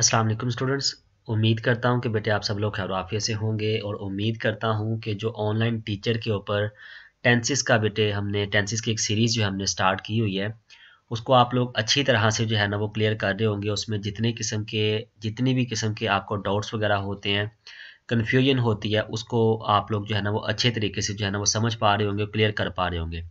अस्सलाम वालेकुम स्टूडेंट्स उम्मीद करता हूँ कि बेटे आप सब लोग खैर से होंगे और उम्मीद करता हूँ कि जो ऑनलाइन टीचर के ऊपर टेंसिस का बेटे हमने टेंसिस की एक सीरीज़ जो हमने स्टार्ट की हुई है उसको आप लोग अच्छी तरह से जो है ना वो क्लियर कर रहे होंगे उसमें जितने किस्म के जितनी भी किस्म के आपको डाउट्स वगैरह होते हैं कन्फ्यूजन होती है उसको आप लोग जो है ना वो अच्छे तरीके से जो है ना वो समझ पा रहे होंगे क्लियर कर पा रहे होंगे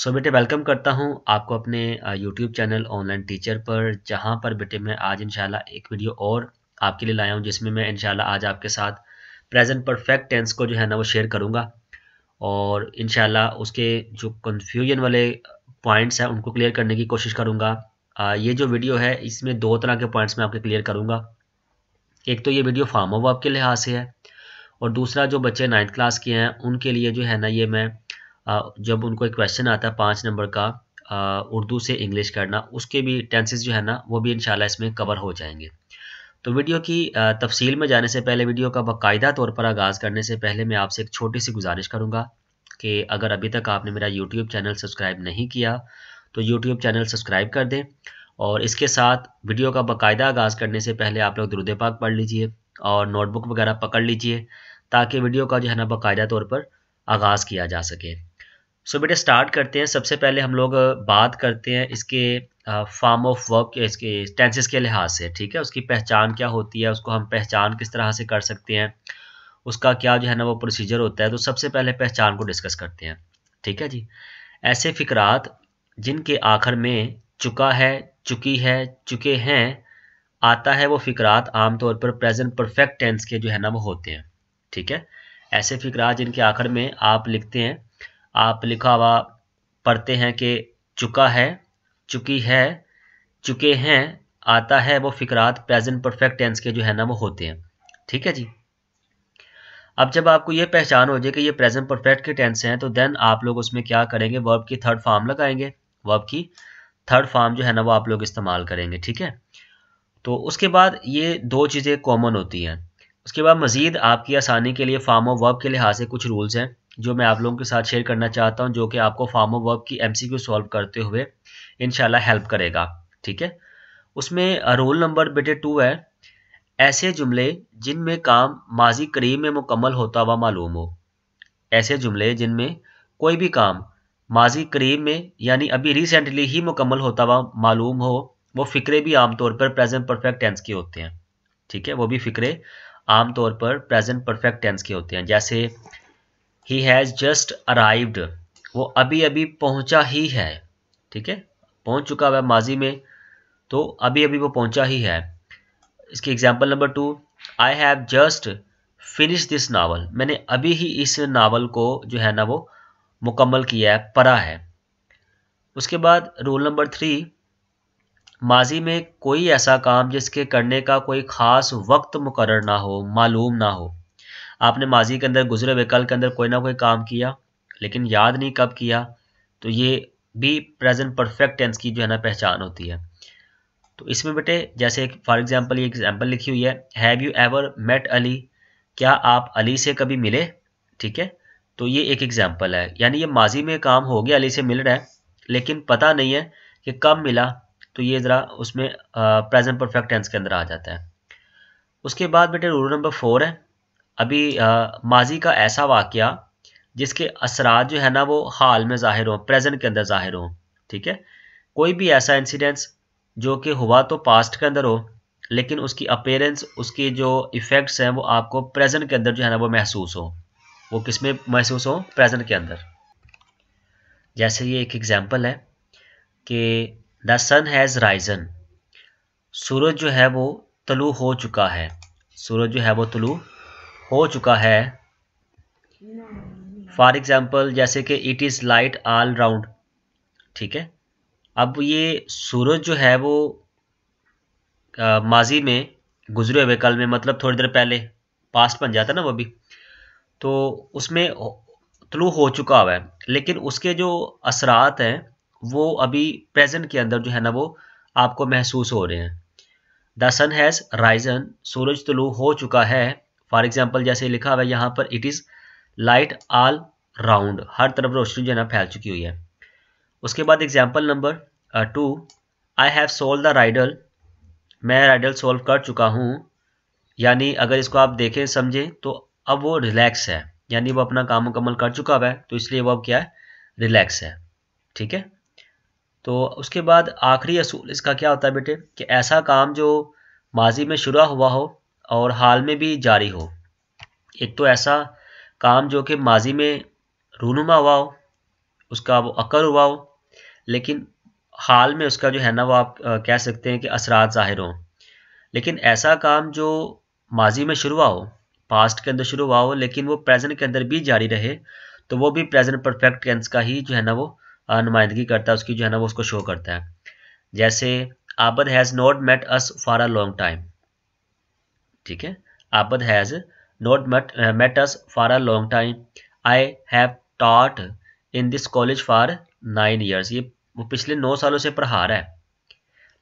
सो so, बेटे वेलकम करता हूँ आपको अपने यूट्यूब चैनल ऑनलाइन टीचर पर जहाँ पर बेटे मैं आज इनशाला एक वीडियो और आपके लिए लाया हूँ जिसमें मैं इंशाल्लाह आज आपके साथ प्रेजेंट परफेक्ट टेंस को जो है ना वो शेयर करूँगा और इंशाल्लाह उसके जो कन्फ्यूजन वाले पॉइंट्स हैं उनको क्लियर करने की कोशिश करूँगा ये जो वीडियो है इसमें दो तरह के पॉइंट्स मैं आपके क्लियर करूँगा एक तो ये वीडियो फार्म वर्ब के लिहाज से है और दूसरा जो बच्चे नाइन्थ क्लास के हैं उनके लिए जो है ना ये मैं जब उनको एक क्वेश्चन आता है पाँच नंबर का उर्दू से इंग्लिश करना उसके भी टेंसेज जो है ना वो भी इन इसमें कवर हो जाएंगे तो वीडियो की तफसील में जाने से पहले वीडियो का बाकायदा तौर पर आगाज़ करने से पहले मैं आपसे एक छोटी सी गुजारिश करूँगा कि अगर अभी तक आपने मेरा यूट्यूब चैनल सब्सक्राइब नहीं किया तो यूट्यूब चैनल सब्सक्राइब कर दें और इसके साथ वीडियो का बाकायदा आगाज़ करने से पहले आप लोग दुरुदे पाक पढ़ लीजिए और नोटबुक वगैरह पकड़ लीजिए ताकि वीडियो का जो है ना बाकायदा तौर पर आगाज़ किया जा सके सो बेटा स्टार्ट करते हैं सबसे पहले हम लोग बात करते हैं इसके फॉर्म ऑफ वर्क इसके टेंसेस के लिहाज से ठीक है उसकी पहचान क्या होती है उसको हम पहचान किस तरह से कर सकते हैं उसका क्या जो है ना वो प्रोसीजर होता है तो सबसे पहले पहचान को डिस्कस करते हैं ठीक है जी ऐसे फिकरात जिनके आखिर में चुका है चुकी है चुके हैं आता है वो फिकरात आमतौर पर प्रेजेंट परफेक्ट टेंस के जो है ना वो होते हैं ठीक है ऐसे फिकरात जिनके आखिर में आप लिखते हैं आप लिखा हुआ पढ़ते हैं कि चुका है चुकी है चुके हैं आता है वो फिक्रात प्रेजेंट परफेक्ट टेंस के जो है ना वो होते हैं ठीक है जी अब जब आपको ये पहचान हो जाए कि ये प्रेजेंट परफेक्ट के टेंस हैं तो देन आप लोग उसमें क्या करेंगे वर्ब की थर्ड फॉर्म लगाएंगे वर्ब की थर्ड फॉर्म जो है ना वो आप लोग इस्तेमाल करेंगे ठीक है तो उसके बाद ये दो चीज़ें कॉमन होती हैं उसके बाद मज़ीद आपकी आसानी के लिए फार्म ऑफ वर्ब के लिहाज से कुछ रूल्स हैं जो मैं आप लोगों के साथ शेयर करना चाहता हूँ जो कि आपको फार्म वर्क की एमसीक्यू सॉल्व करते हुए इनशाला हेल्प करेगा ठीक है उसमें रोल नंबर बेटे टू है ऐसे जुमले जिनमें काम माजी करीब में मुकम्मल होता हुआ मालूम हो ऐसे जुमले जिनमें कोई भी काम माजी करीब में यानी अभी रिसेंटली ही मुकम्मल होता हुआ मालूम हो वो फ़िक्रे भी आमतौर पर प्रेजेंट परफेक्ट टेंस के होते हैं ठीक है वो भी फ़िक्रे आमतौर पर प्रेजेंट परफेक्ट टेंस के होते हैं जैसे ही हैज़ जस्ट अराइव्ड वो अभी अभी पहुंचा ही है ठीक है पहुंच चुका हुआ माजी में तो अभी अभी वो पहुंचा ही है इसकी example number two I have just finish this novel मैंने अभी ही इस नावल को जो है ना वो मुकम्मल किया है पढ़ा है उसके बाद रूल नंबर थ्री माजी में कोई ऐसा काम जिसके करने का कोई ख़ास वक्त मुकर ना हो मालूम ना हो आपने माजी के अंदर गुजरे हुए कल के अंदर कोई ना कोई काम किया लेकिन याद नहीं कब किया तो ये भी प्रेजेंट परफेक्ट टेंस की जो है ना पहचान होती है तो इसमें बेटे जैसे फॉर एग्जाम्पल ये एग्जाम्पल लिखी हुई है have you ever met Ali क्या आप अली से कभी मिले ठीक है तो ये एक एग्जाम्पल है यानी ये माजी में काम हो गया अली से मिल रहा है लेकिन पता नहीं है कि कब मिला तो ये ज़रा उसमें प्रेजेंट परफेक्ट टेंस के अंदर आ जाता है उसके बाद बेटे रूल नंबर फोर है अभी माजी का ऐसा वाक़ जिसके असरा जो है ना वो हाल में ज़ाहिर हों प्रेजेंट के अंदर ज़ाहिर हों ठीक है कोई भी ऐसा इंसिडेंट्स जो कि हुआ तो पास्ट के अंदर हो लेकिन उसकी अपेयरेंस उसके जो इफ़ेक्ट्स हैं वो आपको प्रेजेंट के अंदर जो है ना वो महसूस हो वो किस में महसूस हो प्रेजेंट के अंदर जैसे ये एक एग्जाम्पल है कि द सन हैज़ राइजन सूरज जो है वो तलु हो चुका है सूरज जो है वो तलु हो चुका है फॉर एग्ज़ाम्पल जैसे कि it is light all round ठीक है अब ये सूरज जो है वो आ, माजी में गुजरे हुए कल में मतलब थोड़ी देर पहले पास्ट बन जाता ना वो भी तो उसमें तलु हो चुका हुआ है लेकिन उसके जो असरात हैं वो अभी प्रेजेंट के अंदर जो है ना वो आपको महसूस हो रहे हैं द सन हैज़ राइजन सूरज तलु हो चुका है फॉर एग्जाम्पल जैसे लिखा हुआ है यहाँ पर it is light all round हर तरफ रोशनी जो है ना फैल चुकी हुई है उसके बाद example number two I have solve the riddle मैं राइडल सोल्व कर चुका हूँ यानी अगर इसको आप देखें समझें तो अब वो रिलैक्स है यानी वो अपना काम मुकम्मल कर चुका हुआ है तो इसलिए वो अब क्या है रिलैक्स है ठीक है तो उसके बाद आखिरी असूल इसका क्या होता है बेटे कि ऐसा काम जो माजी में शुरू हुआ हो और हाल में भी जारी हो एक तो ऐसा काम जो कि माजी में रूनुमा हुआ हो उसका वो अकर हुआ हो लेकिन हाल में उसका जो है ना वो आप कह सकते हैं कि असरात ज़ाहिर हों लेकिन ऐसा काम जो माजी में शुरू हुआ हो पास्ट के अंदर शुरू हुआ हो लेकिन वो प्रेजेंट के अंदर भी जारी रहे तो वो भी प्रेजेंट परफेक्ट टेंस का ही जो है ना वो नुमाइंदगी करता है उसकी जो है ना वो उसको शो करता है जैसे Abid has not met us for a long time ठीक है Abid has not met met us for a long time I have taught in this college for nine years ये वो पिछले नौ सालों से प्रहार है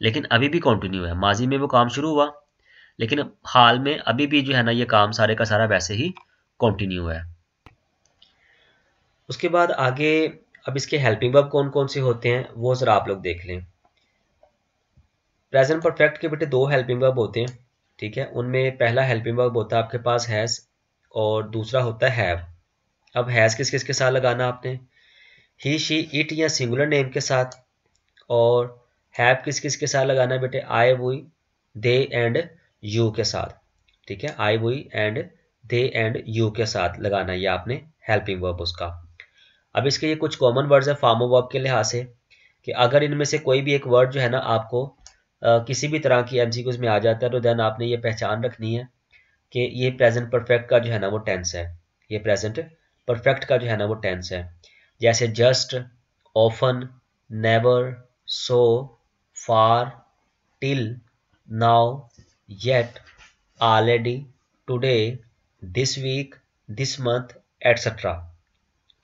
लेकिन अभी भी कंटिन्यू है माजी में वो काम शुरू हुआ लेकिन हाल में अभी भी जो है ना ये काम सारे का सारा वैसे ही कंटिन्यू है उसके बाद आगे अब इसके हेल्पिंग वर्ब कौन कौन से होते हैं वो ज़रा आप लोग देख लें प्रेजेंट परफेक्ट के बेटे दो हेल्पिंग वर्ब होते हैं ठीक है उनमें पहला हेल्पिंग वर्ब होता है आपके पास हैज़ और दूसरा होता है हैव अब हैज़ किस किस के साथ लगाना आपने ही शी इट या सिंगुलर नेम के साथ और हैव किस किस के साथ लगाना बेटे I we they and you के साथ ठीक है I we and they and you के साथ लगाना ये आपने हेल्पिंग वर्ब उसका अब इसके ये कुछ कॉमन वर्ड्स है फार्मो वर्ब के लिहाज से कि अगर इनमें से कोई भी एक वर्ड जो है ना आपको किसी भी तरह की एम में आ जाता है तो देन आपने ये पहचान रखनी है कि ये प्रेजेंट परफेक्ट का जो है ना वो टेंस है ये प्रेजेंट परफेक्ट का जो है ना वो टेंस है जैसे just often never so far till now yet already today this week this month etcetera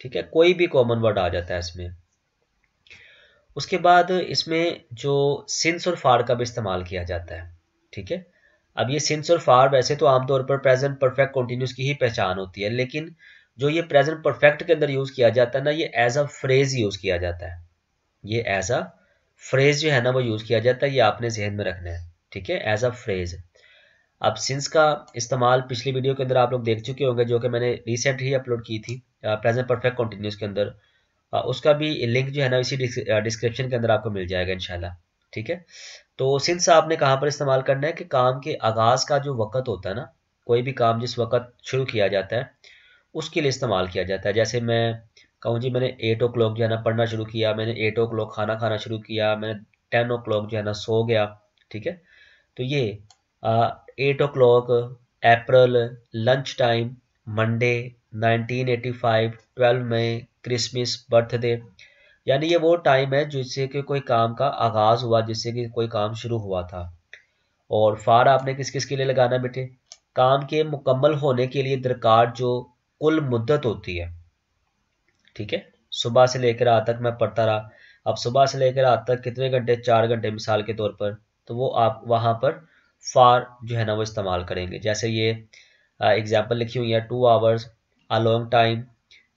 ठीक है कोई भी कॉमन वर्ड आ जाता है इसमें उसके बाद इसमें जो सिंस और फार का भी इस्तेमाल किया जाता है ठीक है अब ये सिंस और फार वैसे तो आमतौर पर प्रेजेंट परफेक्ट कॉन्टिन्यूस की ही पहचान होती है लेकिन जो ये प्रेजेंट परफेक्ट के अंदर यूज़ किया जाता है ना ये एज अ फ्रेज यूज़ किया जाता है ये एज अ फ्रेज जो है ना वो यूज़ किया जाता है ये आपने जहन में रखना है ठीक है एज अ फ्रेज अब सिंस का इस्तेमाल पिछली वीडियो के अंदर आप लोग देख चुके होंगे जो कि मैंने रिसेंट ही अपलोड की थी प्रेजेंट परफेक्ट कॉन्टिन्यूस के अंदर उसका भी लिंक जो है ना इसी डिस्क्रिप्शन के अंदर आपको मिल जाएगा इनशाला ठीक है तो सिंस आपने कहाँ पर इस्तेमाल करना है कि काम के आगाज़ का जो वक़्त होता है ना कोई भी काम जिस वक़्त शुरू किया जाता है उसके लिए इस्तेमाल किया जाता है जैसे मैं कहूँ जी मैंने एट ओ क्लॉक जो है ना पढ़ना शुरू किया मैंने एट ओ क्लॉक खाना खाना शुरू किया मैंने टेन ओ क्लॉक जो है ना सो गया ठीक है तो ये eight o'clock April lunch time Monday 1985 12 May Christmas birthday यानी ये वो टाइम है जिससे कि कोई काम का आगाज़ हुआ जिससे कि कोई काम शुरू हुआ था और फ़ार आपने किस किस के लिए लगाना बेटे काम के मुकम्मल होने के लिए दरकार जो कुल मुद्दत होती है ठीक है सुबह से लेकर रात तक मैं पढ़ता रहा अब सुबह से लेकर रात तक कितने घंटे चार घंटे मिसाल के तौर पर तो वो आप वहाँ पर फार जो है ना वो इस्तेमाल करेंगे जैसे ये एग्जाम्पल लिखी हुई है two hours a long time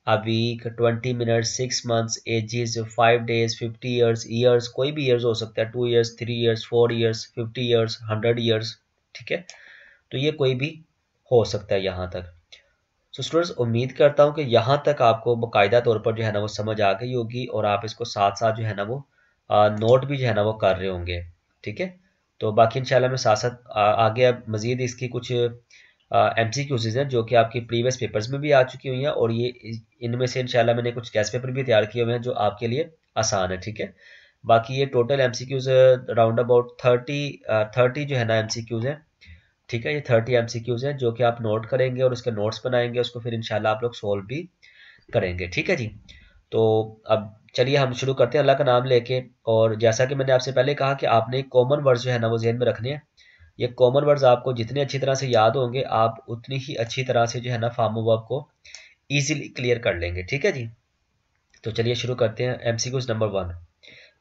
a week twenty minute six months ages five days fifty years years कोई भी ईयर्स हो सकता है two years three years four years fifty years hundred years ठीक है तो ये कोई भी हो सकता है यहाँ तक सो स्टूडेंट्स उम्मीद करता हूँ कि यहाँ तक आपको बाकायदा तौर पर जो है ना वो समझ आ गई होगी और आप इसको साथ साथ जो है ना वो नोट भी जो है ना वो कर रहे होंगे ठीक है तो बाकी इंशाल्लाह मैं साथ साथ आगे अब मज़ीद इसकी कुछ एम सी क्यूज हैं जो कि आपकी प्रीवियस पेपर्स में भी आ चुकी हुई हैं और ये इनमें से इंशाल्लाह मैंने कुछ कैस पेपर भी तैयार किए हुए हैं जो आपके लिए आसान है ठीक है बाकी ये total M C Qs round about thirty thirty जो है ना एम सी क्यूज हैं ठीक है ये थर्टी एम सी क्यूज हैं जो कि आप नोट करेंगे और उसके नोट्स बनाएंगे उसको फिर इनशाला आप लोग सोल्व भी करेंगे ठीक है जी तो अब चलिए हम शुरू करते हैं अल्लाह का नाम लेके और जैसा कि मैंने आपसे पहले कहा कि आपने कॉमन वर्ड्स जो है ना वो जहन में रखने हैं ये कॉमन वर्ड्स आपको जितने अच्छी तरह से याद होंगे आप उतनी ही अच्छी तरह से जो है ना फार्म वर्ब को ईजिली क्लियर कर लेंगे ठीक है जी तो चलिए शुरू करते हैं एम नंबर वन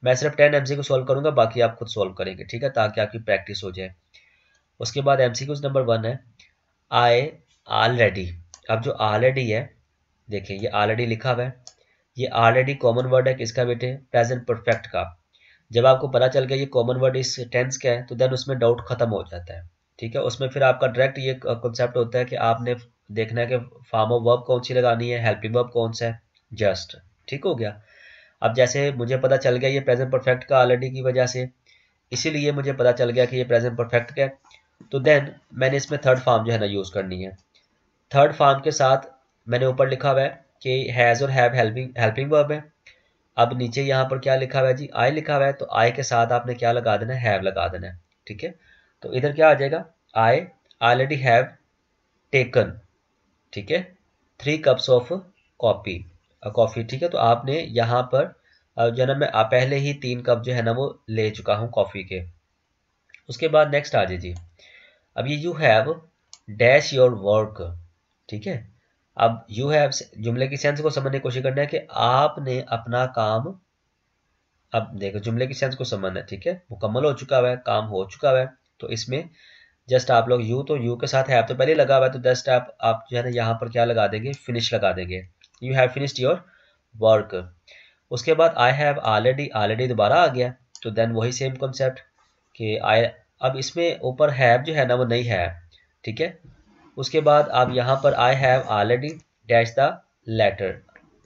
मैं सिर्फ टेन एम को सॉल्व करूंगा बाकी आप खुद सॉल्व करेंगे ठीक है ताकि आपकी प्रैक्टिस हो जाए उसके बाद एम नंबर वन है आई ऑलरेडी अब जो ऑलरेडी है देखिए ये ऑलरेडी लिखा हुआ है ये ऑलरेडी कॉमन वर्ड है किसका बेटे प्रेजेंट परफेक्ट का जब आपको पता चल गया ये कॉमन वर्ड इस टेंस का है तो देन उसमें डाउट खत्म हो जाता है ठीक है उसमें फिर आपका डायरेक्ट ये कॉन्सेप्ट होता है कि आपने देखना है कि फार्म ऑफ वर्ब कौन सी लगानी है हेल्पिंग वर्ब कौन सा है जस्ट ठीक हो गया अब जैसे मुझे पता चल गया ये प्रेजेंट परफेक्ट का ऑलरेडी की वजह से इसीलिए मुझे पता चल गया कि ये प्रेजेंट परफेक्ट का है तो देन मैंने इसमें थर्ड फार्म जो है ना यूज़ करनी है थर्ड फार्म के साथ मैंने ऊपर लिखा हुआ है कि हैज़ और हैव हेल्पिंग हेल्पिंग वर्ब है अब नीचे यहाँ पर क्या लिखा हुआ है जी आई लिखा हुआ है तो आई के साथ आपने क्या लगा देना हैव लगा देना है ठीक है तो इधर क्या आ जाएगा आई ऑलरेडी हैव टेकन ठीक है three cups of coffee coffee ठीक है तो आपने यहाँ पर जो है ना मैं पहले ही तीन कप जो है ना वो ले चुका हूँ कॉफ़ी के उसके बाद नेक्स्ट आ जाए जी अब ये you have dash your work ठीक है अब यू हैव जुमले की सेंस को समझने की कोशिश करना है कि आपने अपना काम अब देखो जुमले की सेंस को समझना है ठीक है मुकम्मल हो चुका हुआ है काम हो चुका हुआ है तो इसमें जस्ट आप लोग यू तो यू के साथ हैव तो पहले लगा हुआ है तो जस्ट आप आप जो है ना यहाँ पर क्या लगा देंगे फिनिश लगा देंगे you have finished your work उसके बाद आई हैव ऑलरेडी ऑलरेडी दोबारा आ गया तो देन वही सेम कॉन्सेप्ट कि आई अब इसमें ऊपर हैव जो है ना वो नहीं है ठीक है उसके बाद आप यहाँ पर I have already dash the letter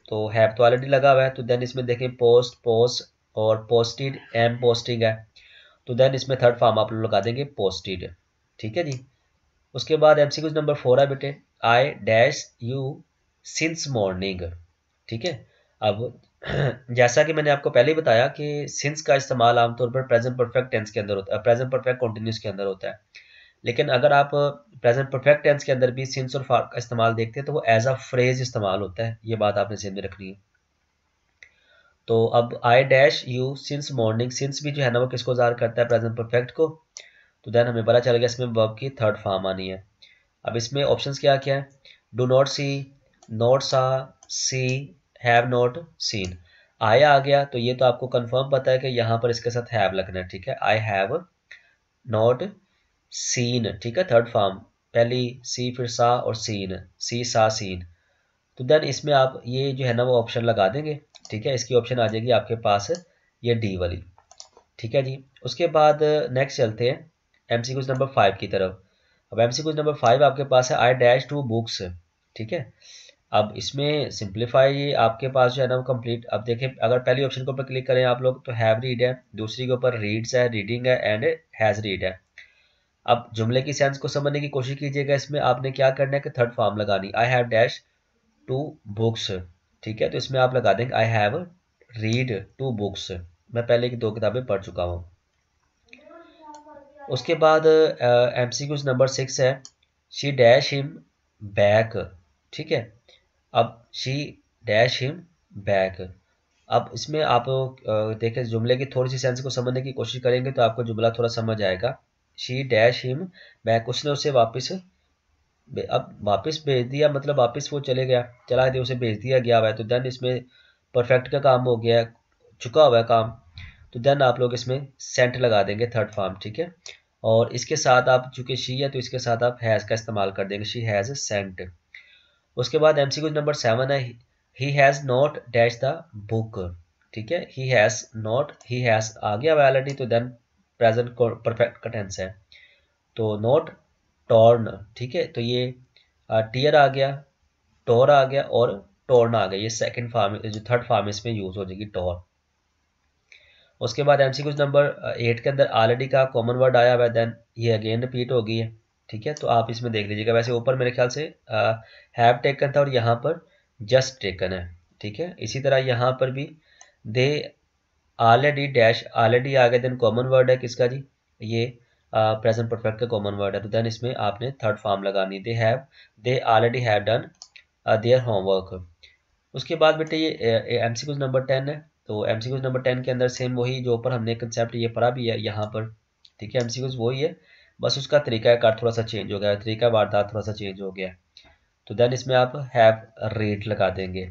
तो हैव तो ऑलरेडी लगा हुआ है तो देन इसमें देखें पोस्ट पोस्ट और पोस्टेड एम पोस्टिंग है तो देन इसमें थर्ड फॉर्म आप लोग लगा देंगे पोस्टिड ठीक है जी उसके बाद एम नंबर फोर है बेटे I dash you since morning ठीक है अब जैसा कि मैंने आपको पहले ही बताया कि सिंस का इस्तेमाल आमतौर पर प्रेजेंट परफेक्ट टेंस के अंदर होता है प्रेजेंट परफेक्ट कंटिन्यूस के अंदर होता है लेकिन अगर आप प्रेजेंट परफेक्ट टेंस के अंदर भी सिंस और फार का इस्तेमाल देखते हैं तो वो एज अ फ्रेज इस्तेमाल होता है ये बात आपने जहन में रखनी है तो अब I dash you since morning since भी जो है ना वो किसको जार करता है प्रेजेंट परफेक्ट को तो देन हमें पता चल गया इसमें वर्ब की थर्ड फॉर्म आनी है अब इसमें ऑप्शन क्या क्या है डू नॉट सी नॉट सा सी हैव नॉट सीन आया आ गया तो ये तो आपको कंफर्म पता है कि यहाँ पर इसके साथ हैव लगना है ठीक है आई हैव नॉट सीन ठीक है थर्ड फॉर्म पहली सी फिर सा और सीन सी सा सीन तो देन इसमें आप ये जो है ना वो ऑप्शन लगा देंगे ठीक है इसकी ऑप्शन आ जाएगी आपके पास ये डी वाली ठीक है जी उसके बाद नेक्स्ट चलते हैं एम सी कुछ नंबर फाइव की तरफ अब एम सी कुछ नंबर फाइव आपके पास है आई डैश टू बुक्स ठीक है अब इसमें सिंप्लीफाई आपके पास जो है ना वो कंप्लीट अब देखें अगर पहली ऑप्शन के ऊपर क्लिक करें आप लोग तो हैव रीड है दूसरी के ऊपर रीड्स है रीडिंग है एंड हैज़ रीड है अब जुमले की सेंस को समझने की कोशिश कीजिएगा इसमें आपने क्या करना है कि थर्ड फॉर्म लगानी I have dash two books ठीक है तो इसमें आप लगा देंगे I have read two books मैं पहले की दो किताबें पढ़ चुका हूँ उसके बाद M C Qs number six है शी डैश हिम बैक ठीक है अब शी डैश हिम बैक अब इसमें आप देखें जुमले की थोड़ी सी सेंस को समझने की कोशिश करेंगे तो आपको जुमला थोड़ा समझ आएगा शी डैश हिम बैक उसने उसे वापस अब वापस भेज दिया मतलब वापस वो चले गया चला दिया उसे भेज दिया गया हुआ है तो देन इसमें परफेक्ट का काम हो गया है चुका हुआ है काम तो देन आप लोग इसमें सेंट लगा देंगे थर्ड फॉर्म ठीक है और इसके साथ आप चूंकि शी है तो इसके साथ आप हैज़ का इस्तेमाल कर देंगे शी हैज़ सेंट उसके बाद एम नंबर सेवन है he has not dash the book ठीक है he has not he has आ गया ऑलरेडी तो देन प्रेजेंट परफेक्ट टेंस है तो नोट टॉर्न ठीक है तो ये टीयर uh, आ गया टोर आ गया और टोर्न आ गया ये सेकंड फार्म जो थर्ड फार्म इसमें यूज हो जाएगी टोर उसके बाद एम कुछ नंबर एट के अंदर ऑलरेडी का कॉमन वर्ड आया हुआ देन ये अगेन रिपीट हो गई है ठीक है तो आप इसमें देख लीजिएगा वैसे ऊपर मेरे ख्याल से हैव uh, टेकन था और यहाँ पर जस्ट टेकन है ठीक है इसी तरह यहाँ पर भी दे ऑलरेडी डैश ऑलरेडी आगे देन कॉमन वर्ड है किसका जी ये प्रेजेंट परफेक्ट का कॉमन वर्ड है तो देन इसमें आपने थर्ड फॉर्म लगानी they have they already have done their homework उसके बाद बेटे ये M C Qs number ten है तो M C Qs number ten के अंदर सेम वही जो ऊपर हमने कंसेप्ट ये पढ़ा भी है यहाँ पर ठीक है एम सी कुछ वही है बस उसका तरीका कार थोड़ा सा चेंज हो गया है तरीका वारदात थोड़ा सा चेंज हो गया तो देन इसमें आप हैव रेट लगा देंगे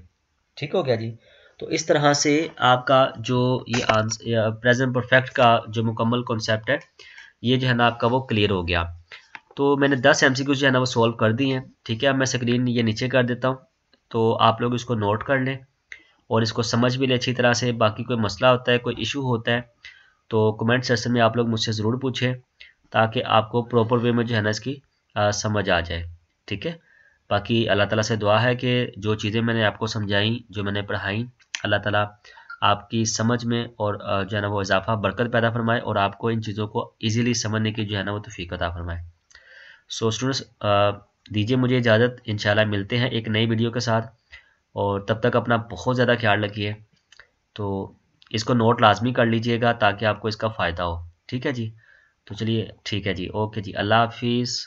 ठीक हो गया जी तो इस तरह से आपका जो ये आंसर प्रेजेंट परफेक्ट का जो मुकम्मल कॉन्सेप्ट है ये जो है ना आपका वो क्लियर हो गया तो मैंने दस एम जो है ना वो सॉल्व कर दी हैं ठीक है अब मैं स्क्रीन ये नीचे कर देता हूँ तो आप लोग इसको नोट कर लें और इसको समझ भी लें अच्छी तरह से बाकी कोई मसला होता है कोई इशू होता है तो कमेंट सेक्शन में आप लोग मुझसे ज़रूर पूछें ताकि आपको प्रॉपर वे में जो है ना इसकी आ, समझ आ जाए ठीक है बाकी अल्लाह ताला से दुआ है कि जो चीज़ें मैंने आपको समझाई जो मैंने पढ़ाई अल्लाह ताला आपकी समझ में और जो है ना वो इजाफा बरकत पैदा फरमाए और आपको इन चीज़ों को ईजिली समझने की जो है ना वो तफीक अता फरमाए सो स्टूडेंट्स दीजिए मुझे इजाज़त इन मिलते हैं एक नई वीडियो के साथ और तब तक अपना बहुत ज़्यादा ख्याल रखिए तो इसको नोट लाजमी कर लीजिएगा ताकि आपको इसका फ़ायदा हो ठीक है जी तो चलिए ठीक है जी ओके जी अल्लाह हाफिज़